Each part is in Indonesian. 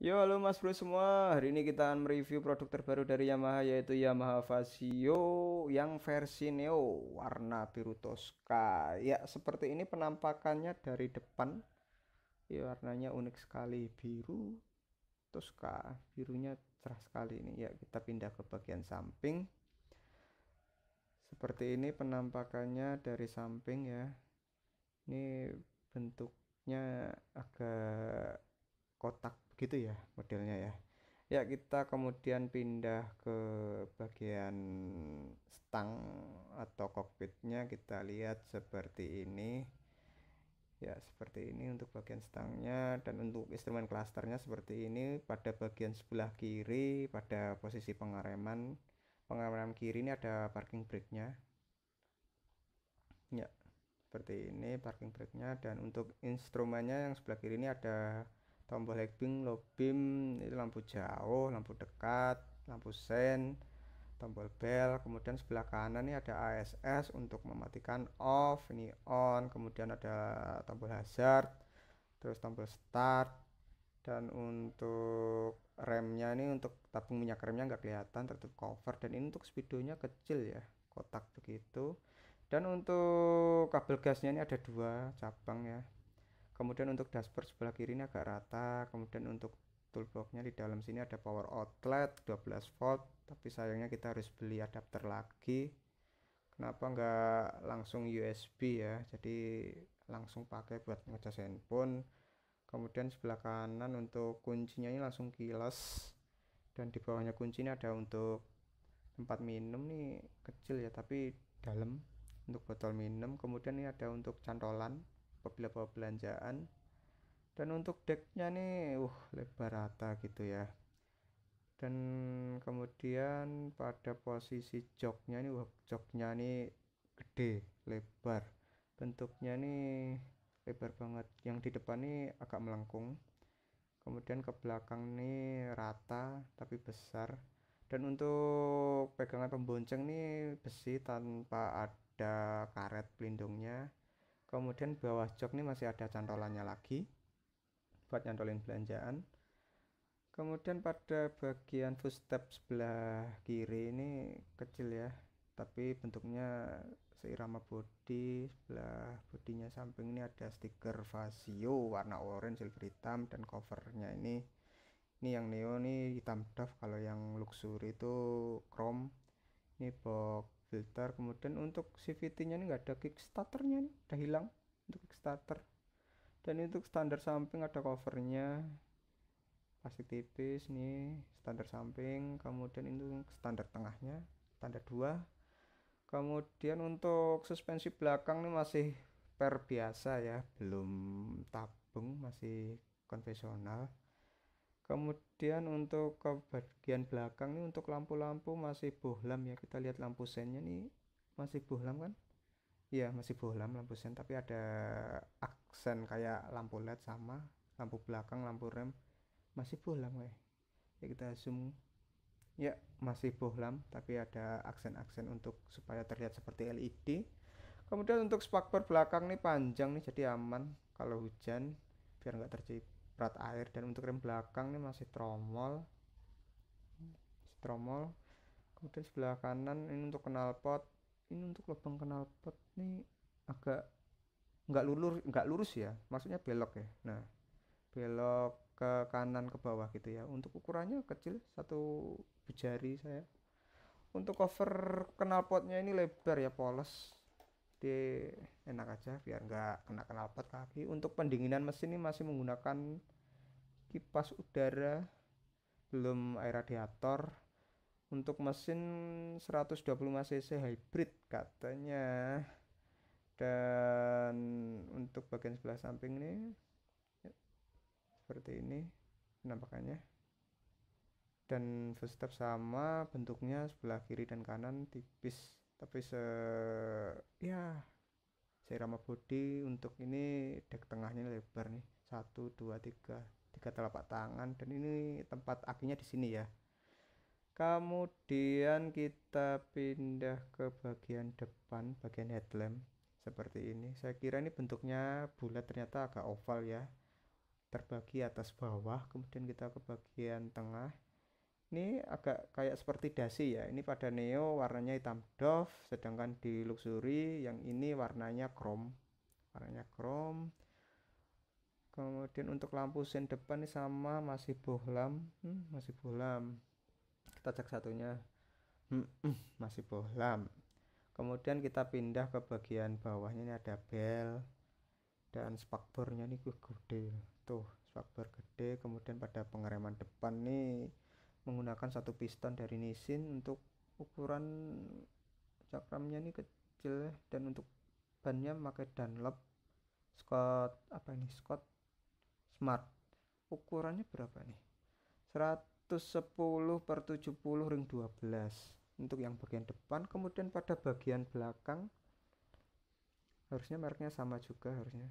Yo halo mas bro semua Hari ini kita akan mereview produk terbaru dari Yamaha Yaitu Yamaha Vasio yang versi Neo Warna biru Tosca Ya seperti ini penampakannya dari depan ya, Warnanya unik sekali Biru Tosca Birunya cerah sekali ini Ya kita pindah ke bagian samping Seperti ini penampakannya dari samping ya Ini bentuknya agak kotak gitu ya modelnya ya ya kita kemudian pindah ke bagian stang atau kokpitnya kita lihat seperti ini ya seperti ini untuk bagian stangnya dan untuk instrumen klasternya seperti ini pada bagian sebelah kiri pada posisi pengereman pengereman kiri ini ada parking brake nya ya seperti ini parking brake nya dan untuk instrumennya yang sebelah kiri ini ada tombol legging, beam, low beam, itu lampu jauh, lampu dekat, lampu sen, tombol bel, kemudian sebelah kanan ini ada ASS untuk mematikan off, ini on, kemudian ada tombol hazard, terus tombol start, dan untuk remnya ini untuk tabung minyak remnya nggak kelihatan tertutup cover dan ini untuk speedonya kecil ya kotak begitu dan untuk kabel gasnya ini ada dua cabang ya kemudian untuk dashboard sebelah kiri ini agak rata kemudian untuk toolboxnya di dalam sini ada power outlet 12 volt tapi sayangnya kita harus beli adapter lagi kenapa nggak langsung USB ya jadi langsung pakai buat ngecas handphone kemudian sebelah kanan untuk kuncinya ini langsung kilas dan di bawahnya kunci ini ada untuk tempat minum nih kecil ya tapi dalam untuk botol minum kemudian ini ada untuk cantolan beberapa belanjaan dan untuk decknya nih uh lebar rata gitu ya dan kemudian pada posisi joknya nih uh joknya nih gede lebar bentuknya nih lebar banget yang di depan nih agak melengkung kemudian ke belakang nih rata tapi besar dan untuk pegangan pembonceng nih besi tanpa ada karet pelindungnya kemudian bawah jok ini masih ada cantolannya lagi buat nyantolin belanjaan kemudian pada bagian footstep sebelah kiri ini kecil ya tapi bentuknya seirama bodi sebelah bodinya samping ini ada stiker Vasio warna orange silver hitam dan covernya ini ini yang neo ini hitam doff kalau yang luxury itu chrome ini box filter kemudian untuk CVT nya ini nggak ada kickstarternya nih udah hilang untuk kickstarter dan untuk standar samping ada covernya plastik tipis nih standar samping kemudian itu standar tengahnya standar 2 kemudian untuk suspensi belakang ini masih per biasa ya belum tabung masih konvensional kemudian untuk ke bagian belakang ini untuk lampu-lampu masih bohlam ya kita lihat lampu sennya nih masih bohlam kan Iya masih bohlam lampu sen tapi ada aksen kayak lampu led sama lampu belakang lampu rem masih bohlam ya ya kita zoom ya masih bohlam tapi ada aksen-aksen untuk supaya terlihat seperti LED kemudian untuk spakbor belakang nih panjang nih jadi aman kalau hujan biar nggak tercipta berat air dan untuk rem belakang ini masih tromol tromol kemudian sebelah kanan ini untuk knalpot ini untuk lubang knalpot nih agak nggak lurus nggak lurus ya maksudnya belok ya nah belok ke kanan ke bawah gitu ya untuk ukurannya kecil satu jari saya untuk cover knalpotnya ini lebar ya polos dia enak aja biar nggak kena knalpot kaki untuk pendinginan mesin ini masih menggunakan kipas udara belum air radiator untuk mesin 125 cc hybrid katanya dan untuk bagian sebelah samping ini ya, seperti ini penampakannya dan first step sama bentuknya sebelah kiri dan kanan tipis tapi se ya seirama body untuk ini dek tengahnya lebar nih satu dua tiga tiga telapak tangan dan ini tempat akinya di sini ya kemudian kita pindah ke bagian depan bagian headlamp seperti ini saya kira ini bentuknya bulat ternyata agak oval ya terbagi atas bawah kemudian kita ke bagian tengah ini agak kayak seperti dasi ya ini pada Neo warnanya hitam doff sedangkan di Luxury yang ini warnanya chrome warnanya chrome kemudian untuk lampu sen depan ini sama masih bohlam hmm, masih bohlam kita cek satunya hmm, hmm masih bohlam kemudian kita pindah ke bagian bawahnya ini ada bell dan spakbornya ini gede tuh spakbor gede kemudian pada pengereman depan nih menggunakan satu piston dari Nissin untuk ukuran cakramnya ini kecil dan untuk bannya pakai Dunlop Scott apa ini Scott Smart ukurannya berapa nih 110 per 70 ring 12 untuk yang bagian depan kemudian pada bagian belakang harusnya mereknya sama juga harusnya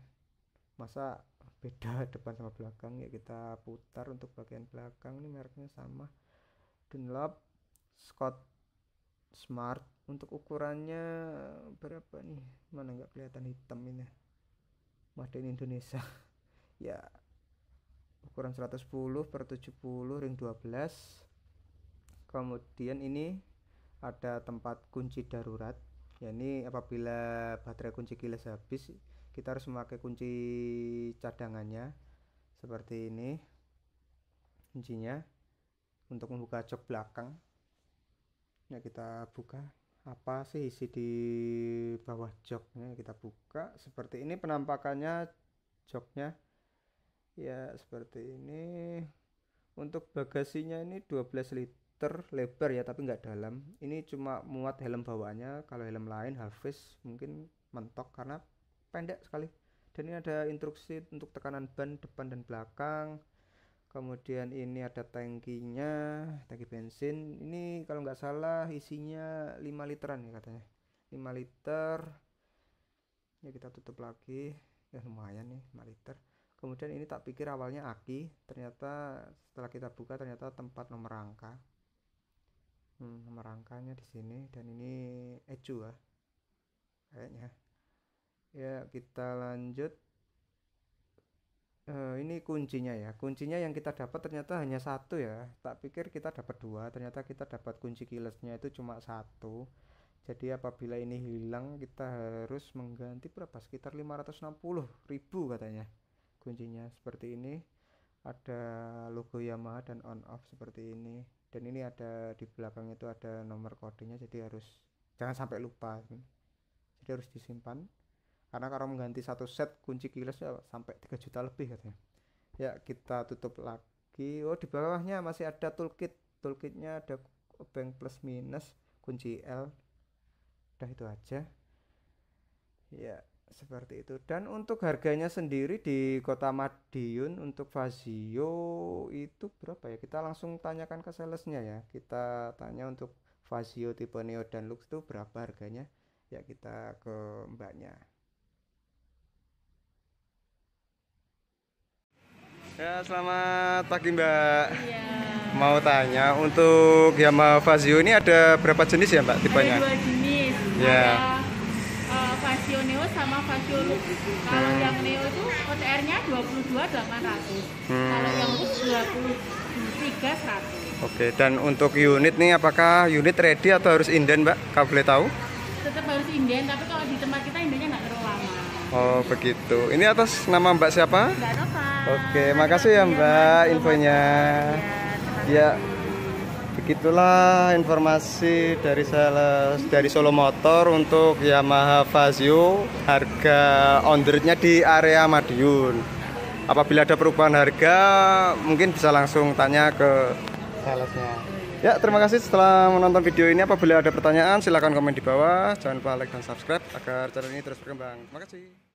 masa beda depan sama belakang ya kita putar untuk bagian belakang ini mereknya sama Dunlop Scott Smart untuk ukurannya berapa nih mana nggak kelihatan hitam ini Made in Indonesia ya ukuran 110 per 70 ring 12 kemudian ini ada tempat kunci darurat ya ini apabila baterai kunci kilas habis kita harus memakai kunci cadangannya seperti ini kuncinya untuk membuka jok belakang ya kita buka apa sih isi di bawah joknya kita buka seperti ini penampakannya joknya ya seperti ini untuk bagasinya ini 12 liter lebar ya tapi nggak dalam ini cuma muat helm bawaannya kalau helm lain face mungkin mentok karena pendek sekali dan ini ada instruksi untuk tekanan ban depan dan belakang kemudian ini ada tangkinya tangki bensin ini kalau nggak salah isinya 5 literan ya katanya 5 liter ya kita tutup lagi ya lumayan nih 5 liter kemudian ini tak pikir awalnya aki ternyata setelah kita buka ternyata tempat nomor rangka hmm, nomor rangkanya di sini dan ini ecu ya kayaknya ya kita lanjut uh, ini kuncinya ya kuncinya yang kita dapat ternyata hanya satu ya tak pikir kita dapat dua ternyata kita dapat kunci keylessnya itu cuma satu jadi apabila ini hilang kita harus mengganti berapa sekitar 560 ribu katanya kuncinya seperti ini ada logo Yamaha dan on off seperti ini dan ini ada di belakang itu ada nomor kodenya jadi harus jangan sampai lupa jadi harus disimpan karena kalau mengganti satu set kunci keyless ya sampai 3 juta lebih katanya ya kita tutup lagi oh di bawahnya masih ada toolkit toolkitnya ada bank plus minus kunci L udah itu aja ya seperti itu dan untuk harganya sendiri di kota Madiun untuk Fazio itu berapa ya kita langsung tanyakan ke salesnya ya kita tanya untuk Fazio tipe Neo dan Lux itu berapa harganya ya kita ke mbaknya Ya, selamat pagi Mbak. Iya. Mau tanya untuk Yamaha Vazio ini ada berapa jenis ya Mbak tipenya? Ada dua jenis. Ya. Ada uh, Vazio Neo sama Vazio Lux. Kalau hmm. yang Neo itu OTR-nya 22.800. Hmm. Kalau yang Lux 23.100. Oke, dan untuk unit nih apakah unit ready atau harus inden Mbak? Kalau boleh tahu? Tetap harus inden, tapi kalau di tempat kita indennya enggak. Oh begitu. Ini atas nama Mbak siapa? Mbak Nova. Oke, makasih ya iya, Mbak iya, infonya. Ya, begitulah informasi dari sales dari Solo Motor untuk Yamaha Fazio harga ondernya di area Madiun. Apabila ada perubahan harga, mungkin bisa langsung tanya ke salesnya. Ya, terima kasih setelah menonton video ini. Apabila ada pertanyaan, silahkan komen di bawah. Jangan lupa like dan subscribe agar channel ini terus berkembang. Terima kasih.